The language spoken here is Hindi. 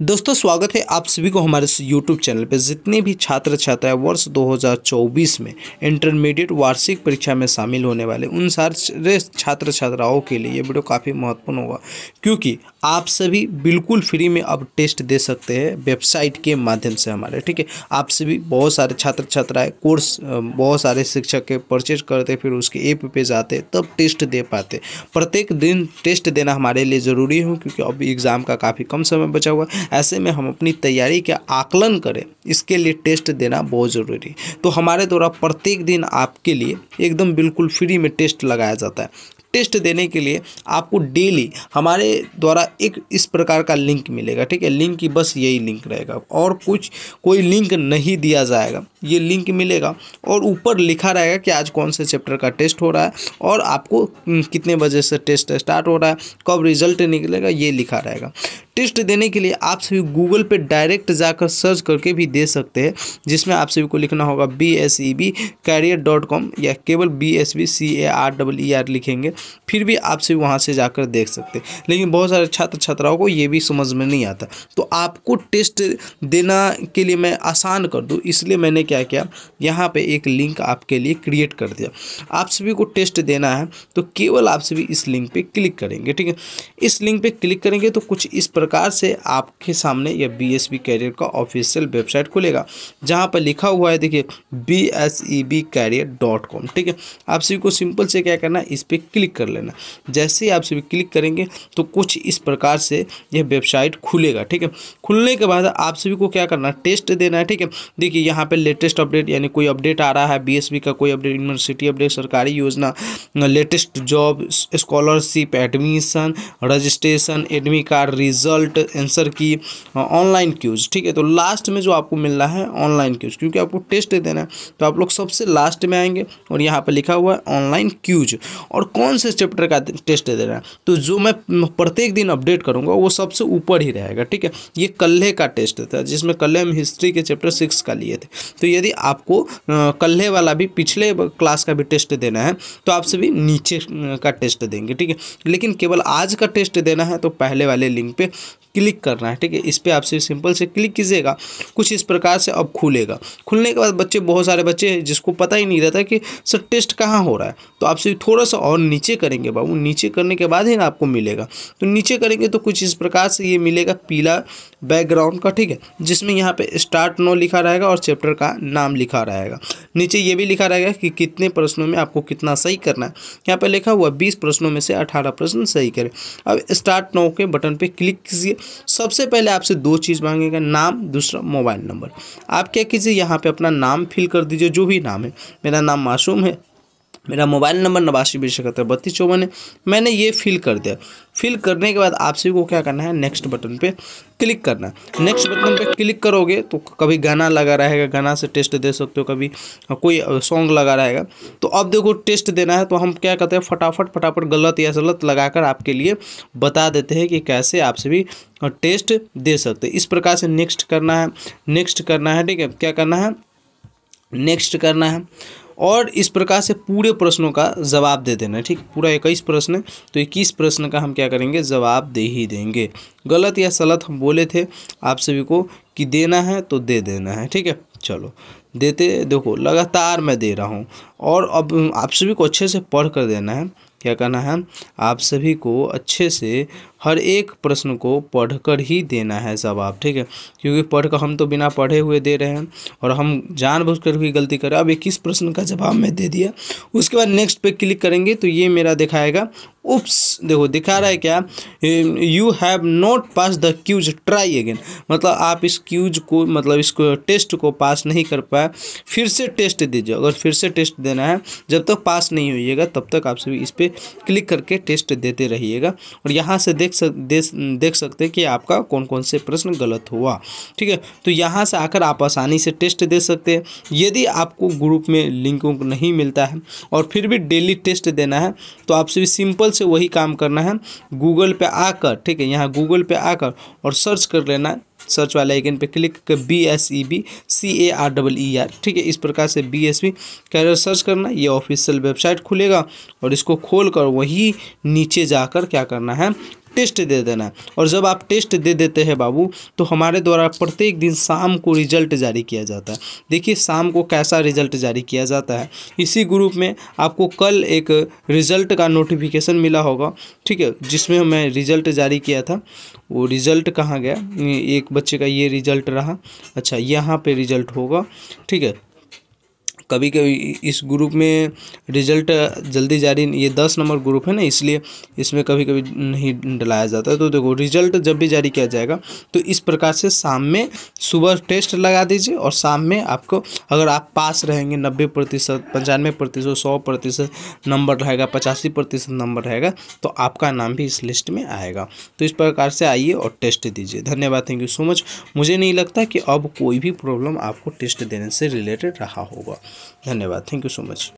दोस्तों स्वागत है आप सभी को हमारे यूट्यूब चैनल पर जितने भी छात्र छात्राएं वर्ष 2024 में इंटरमीडिएट वार्षिक परीक्षा में शामिल होने वाले उन सारे छात्र छात्राओं के लिए ये वीडियो काफ़ी महत्वपूर्ण होगा क्योंकि आप सभी बिल्कुल फ्री में अब टेस्ट दे सकते हैं वेबसाइट के माध्यम से हमारे ठीक है आप सभी बहुत सारे छात्र छात्राएँ कोर्स बहुत सारे शिक्षक के परचेज करते फिर उसके ऐप पर जाते तब टेस्ट दे पाते प्रत्येक दिन टेस्ट देना हमारे लिए ज़रूरी हो क्योंकि अब एग्ज़ाम का काफ़ी कम समय बचा हुआ है ऐसे में हम अपनी तैयारी का आकलन करें इसके लिए टेस्ट देना बहुत ज़रूरी है तो हमारे द्वारा प्रत्येक दिन आपके लिए एकदम बिल्कुल फ्री में टेस्ट लगाया जाता है टेस्ट देने के लिए आपको डेली हमारे द्वारा एक इस प्रकार का लिंक मिलेगा ठीक है लिंक की बस यही लिंक रहेगा और कुछ कोई लिंक नहीं दिया जाएगा ये लिंक मिलेगा और ऊपर लिखा रहेगा कि आज कौन से चैप्टर का टेस्ट हो रहा है और आपको हम्म, कितने बजे से टेस्ट स्टार्ट हो रहा है कब रिजल्ट निकलेगा ये लिखा रहेगा टेस्ट देने के लिए आप सभी गूगल पे डायरेक्ट जाकर सर्च करके भी दे सकते हैं जिसमें आप सभी को लिखना होगा B S E B career dot com या केवल B S B C A R double E R लिखेंगे फिर भी आप सभी वहाँ से जाकर देख सकते हैं लेकिन बहुत सारे छात्र छात्राओं को ये भी समझ में नहीं आता तो आपको टेस्ट देना के लिए मैं आसान कर दूँ इसलिए मैंने क्या किया यहाँ पर एक लिंक आपके लिए क्रिएट कर दिया आप सभी को टेस्ट देना है तो केवल आप सभी इस लिंक पर क्लिक करेंगे ठीक है इस लिंक पर क्लिक करेंगे तो कुछ इस पर प्रकार से आपके सामने यह बी एस बी कैरियर का ऑफिशियल वेबसाइट खुलेगा जहाँ पर लिखा हुआ है देखिए B S E B career dot com ठीक है आप सभी को सिंपल से क्या करना इस पर क्लिक कर लेना जैसे ही आप सभी क्लिक करेंगे तो कुछ इस प्रकार से यह वेबसाइट खुलेगा ठीक है खुलने के बाद आप सभी को क्या करना है टेस्ट देना है ठीक है देखिए यहाँ पर लेटेस्ट अपडेट यानी कोई अपडेट आ रहा है बी का कोई अपडेट यूनिवर्सिटी अपडेट सरकारी योजना latest job scholarship admission registration admit card reserve result answer key online quiz ठीक है तो लास्ट में जो आपको मिलना है ऑनलाइन क्यूज क्योंकि आपको टेस्ट देना है तो आप लोग सबसे लास्ट में आएंगे और यहाँ पर लिखा हुआ है ऑनलाइन क्यूज और कौन से चैप्टर का टेस्ट देना है तो जो मैं प्रत्येक दिन अपडेट करूँगा वो सबसे ऊपर ही रहेगा ठीक है ये कल्हे का टेस्ट था जिसमें कल्हे हम हिस्ट्री के चैप्टर सिक्स का लिए थे तो यदि आपको कल्हे वाला भी पिछले क्लास का भी टेस्ट देना है तो आपसे भी नीचे का टेस्ट देंगे ठीक है लेकिन केवल आज का टेस्ट देना है तो पहले वाले लिंक पे क्लिक करना है ठीक है इस पर आपसे सिंपल से क्लिक कीजिएगा कुछ इस प्रकार से अब खुलेगा खुलने के बाद बच्चे बहुत सारे बच्चे हैं जिसको पता ही नहीं रहता कि सर टेस्ट कहाँ हो रहा है तो आपसे थोड़ा सा और नीचे करेंगे बाबू नीचे करने के बाद ही ना आपको मिलेगा तो नीचे करेंगे तो कुछ इस प्रकार से ये मिलेगा पीला बैकग्राउंड का ठीक है जिसमें यहाँ पर स्टार्ट नो लिखा रहेगा और चैप्टर का नाम लिखा रहेगा नीचे ये भी लिखा रहेगा कि कितने प्रश्नों में आपको कितना सही करना है यहाँ पर लिखा हुआ बीस प्रश्नों में से अठारह प्रश्न सही करें अब स्टार्ट नो के बटन पर क्लिक कीजिए सबसे पहले आपसे दो चीज़ मांगेगा नाम दूसरा मोबाइल नंबर आप क्या कीजिए यहाँ पे अपना नाम फिल कर दीजिए जो भी नाम है मेरा नाम मासूम है मेरा मोबाइल नंबर नवासी बीस इकहत्तर बत्तीस चौवन है मैंने ये फिल कर दिया फिल करने के बाद आप सभी को क्या करना है नेक्स्ट बटन पे क्लिक करना नेक्स्ट बटन पे क्लिक करोगे तो कभी गाना लगा रहेगा गाना से टेस्ट दे सकते हो कभी कोई सॉन्ग लगा रहेगा तो अब देखो टेस्ट देना है तो हम क्या कहते हैं फटाफट फटाफट गलत या लगा कर आपके लिए बता देते हैं कि कैसे आप सभी टेस्ट दे सकते इस प्रकार से नेक्स्ट करना है नेक्स्ट करना है ठीक है क्या करना है नेक्स्ट करना है और इस प्रकार से पूरे प्रश्नों का जवाब दे देना ठीक पूरा इक्कीस प्रश्न है तो इक्कीस प्रश्न का हम क्या करेंगे जवाब दे ही देंगे गलत या सलत हम बोले थे आप सभी को कि देना है तो दे देना है ठीक है चलो देते देखो लगातार मैं दे रहा हूँ और अब आप सभी को अच्छे से पढ़ कर देना है क्या कहना है आप सभी को अच्छे से हर एक प्रश्न को पढ़कर ही देना है जवाब ठीक है क्योंकि पढ़कर हम तो बिना पढ़े हुए दे रहे हैं और हम जानबूझकर भी गलती कर रहे हैं अब इक्कीस प्रश्न का जवाब मैं दे दिया उसके बाद नेक्स्ट पे क्लिक करेंगे तो ये मेरा दिखाएगा उप्स देखो दिखा रहा है क्या you have not pass the quiz try again मतलब आप इस क्यूज को मतलब इसको टेस्ट को पास नहीं कर पाए फिर से टेस्ट दीजिए अगर फिर से टेस्ट देना है जब तक पास नहीं होइएगा तब तक आप सभी इस पर क्लिक करके टेस्ट देते रहिएगा और यहाँ से देख सक दे, देख सकते हैं कि आपका कौन कौन से प्रश्न गलत हुआ ठीक है तो यहाँ से आकर आप आसानी से टेस्ट दे सकते हैं यदि आपको ग्रुप में लिंक नहीं मिलता है और फिर भी डेली टेस्ट देना है तो आपसे भी सिंपल से वही काम करना है गूगल पे आकर ठीक है यहाँ गूगल पर आकर और सर्च कर लेना सर्च वाले आइकन पे क्लिक कर B S E B C A R double E R ठीक है इस प्रकार से B S B career search करना ये ऑफिशियल वेबसाइट खुलेगा और इसको खोल कर वही नीचे जाकर क्या करना है टेस्ट दे देना और जब आप टेस्ट दे देते हैं बाबू तो हमारे द्वारा प्रत्येक दिन शाम को रिजल्ट जारी किया जाता है देखिए शाम को कैसा रिजल्ट जारी किया जाता है इसी ग्रुप में आपको कल एक रिजल्ट का नोटिफिकेशन मिला होगा ठीक है जिसमें मैं रिजल्ट जारी किया था वो रिजल्ट कहाँ गया एक बच्चे का ये रिजल्ट रहा अच्छा यहाँ पर रिजल्ट होगा ठीक है कभी कभी इस ग्रुप में रिजल्ट जल्दी जारी ये दस नंबर ग्रुप है ना इसलिए इसमें कभी कभी नहीं डलाया जाता है तो देखो रिजल्ट जब भी जारी किया जाएगा तो इस प्रकार से शाम में सुबह टेस्ट लगा दीजिए और शाम में आपको अगर आप पास रहेंगे नब्बे प्रतिशत पंचानवे प्रतिशत सौ प्रतिशत नंबर रहेगा पचासी प्रतिशत नंबर रहेगा तो आपका नाम भी इस लिस्ट में आएगा तो इस प्रकार से आइए और टेस्ट दीजिए धन्यवाद थैंक यू सो मच मुझे नहीं लगता कि अब कोई भी प्रॉब्लम आपको टेस्ट देने से रिलेटेड रहा होगा धन्यवाद थैंक यू सो मच